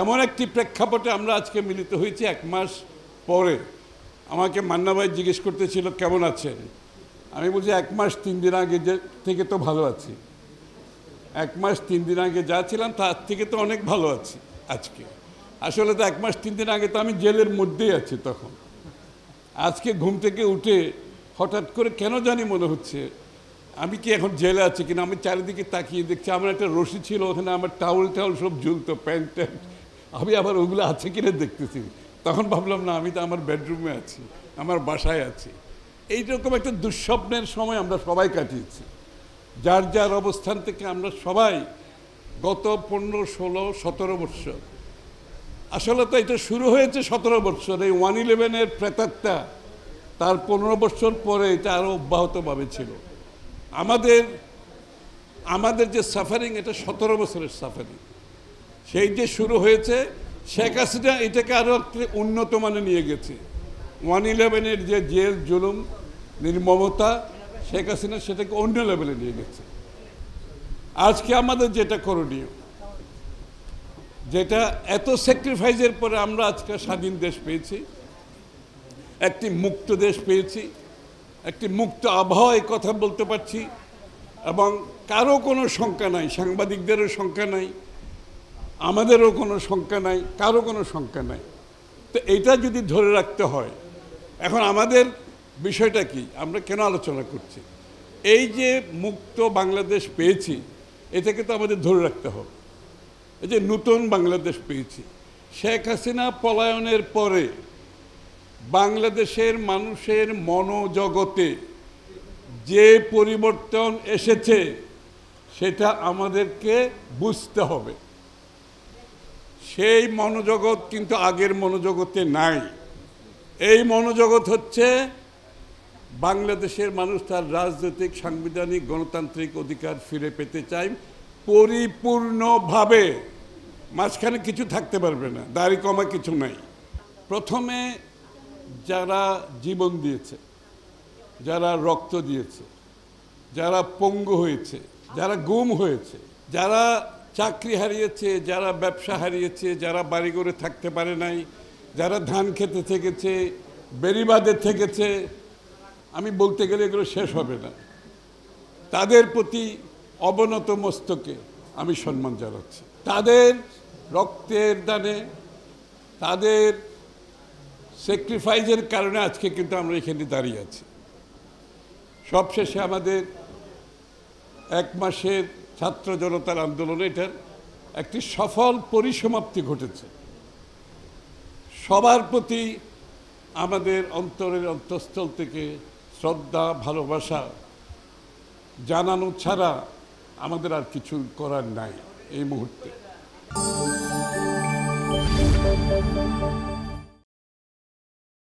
এমন একটি প্রেক্ষাপটে আমরা আজকে মিলিত হয়েছি এক মাস পরে আমাকে মান্নাবাই জিজ্ঞেস করতেছিল কেমন আছেন আমি বলছি এক মাস তিন দিন আগে যে থেকে তো ভালো আছি এক মাস তিন দিন আগে যা ছিলাম তার থেকে তো অনেক ভালো আছি আজকে আসলে তো এক মাস তিন দিন আগে তো আমি জেলের মধ্যেই আছি তখন আজকে ঘুম থেকে উঠে হঠাৎ করে কেন জানি মনে হচ্ছে আমি কি এখন জেলে আছি কিনা আমি চারিদিকে তাকিয়ে দেখছি আমার একটা রশি ছিল ওখানে আমার টাউল টাউল সব ঝুলতো প্যান্ট ট্যান্ট আমি আবার ওগুলো আছে কিনে দেখতেছি তখন ভাবলাম না আমি তো আমার বেডরুমে আছি আমার বাসায় আছি এইরকম একটা দুঃস্বপ্নের সময় আমরা সবাই কাটিয়েছি যার যার অবস্থান থেকে আমরা সবাই গত পনেরো ষোলো সতেরো বৎসর আসলে তো এটা শুরু হয়েছে সতেরো বৎসর এই ওয়ান ইলেভেনের প্রেতাত্মা তার পনেরো বৎসর পরে এটা আরও অব্যাহতভাবে ছিল আমাদের আমাদের যে সাফারিং এটা সতেরো বছরের সাফারিং সেই যে শুরু হয়েছে শেখ হাসিনা এটাকে আরও উন্নত মানে নিয়ে গেছে ওয়ান ইলেভেনের যে জেল জুলুম নির্মমতা শেখ হাসিনা সেটাকে অন্য লেভেলে নিয়ে গেছে আজকে আমাদের যেটা করণীয় যেটা এত স্যাক্রিফাইসের পরে আমরা আজকে স্বাধীন দেশ পেয়েছি একটি মুক্ত দেশ পেয়েছি একটি মুক্ত আবহাওয়ায় কথা বলতে পারছি এবং কারো কোনো শঙ্কা নাই সাংবাদিকদেরও শঙ্কা নাই আমাদেরও কোনো শঙ্কা নাই কারো কোনো শঙ্কা নাই তো এটা যদি ধরে রাখতে হয় এখন আমাদের বিষয়টা কি আমরা কেন আলোচনা করছি এই যে মুক্ত বাংলাদেশ পেয়েছি এটাকে তো আমাদের ধরে রাখতে হবে এই যে নতুন বাংলাদেশ পেয়েছি শেখ হাসিনা পলায়নের পরে বাংলাদেশের মানুষের মনোজগতে যে পরিবর্তন এসেছে সেটা আমাদেরকে বুঝতে হবে সেই মনোজগৎ কিন্তু আগের মনোজগতে নাই এই মনোজগৎ হচ্ছে বাংলাদেশের মানুষ তার রাজনৈতিক সাংবিধানিক গণতান্ত্রিক অধিকার ফিরে পেতে চায় পরিপূর্ণভাবে মাঝখানে কিছু থাকতে পারবে না দাড়ি কমা কিছু নাই প্রথমে যারা জীবন দিয়েছে যারা রক্ত দিয়েছে যারা পঙ্গু হয়েছে যারা গুম হয়েছে যারা চাকরি হারিয়েছে যারা ব্যবসা হারিয়েছে যারা বাড়িঘরে থাকতে পারে নাই যারা ধান খেতে থেকেছে বেরিবাদে থেকেছে আমি বলতে গেলে এগুলো শেষ হবে না তাদের প্রতি অবনত মস্তকে আমি সম্মান জানাচ্ছি তাদের রক্তের দানে তাদের স্যাক্রিফাইসের কারণে আজকে কিন্তু আমরা এখানে দাঁড়িয়ে আছি সবশেষে আমাদের এক মাসের ছাত্র জনতার আন্দোলনে এটার একটি সফল পরিসমাপ্তি ঘটেছে সবার প্রতি আমাদের অন্তরের অন্তঃস্থল থেকে শ্রদ্ধা ভালোবাসা জানানো ছাড়া আমাদের আর কিছু করার নাই এই মুহূর্তে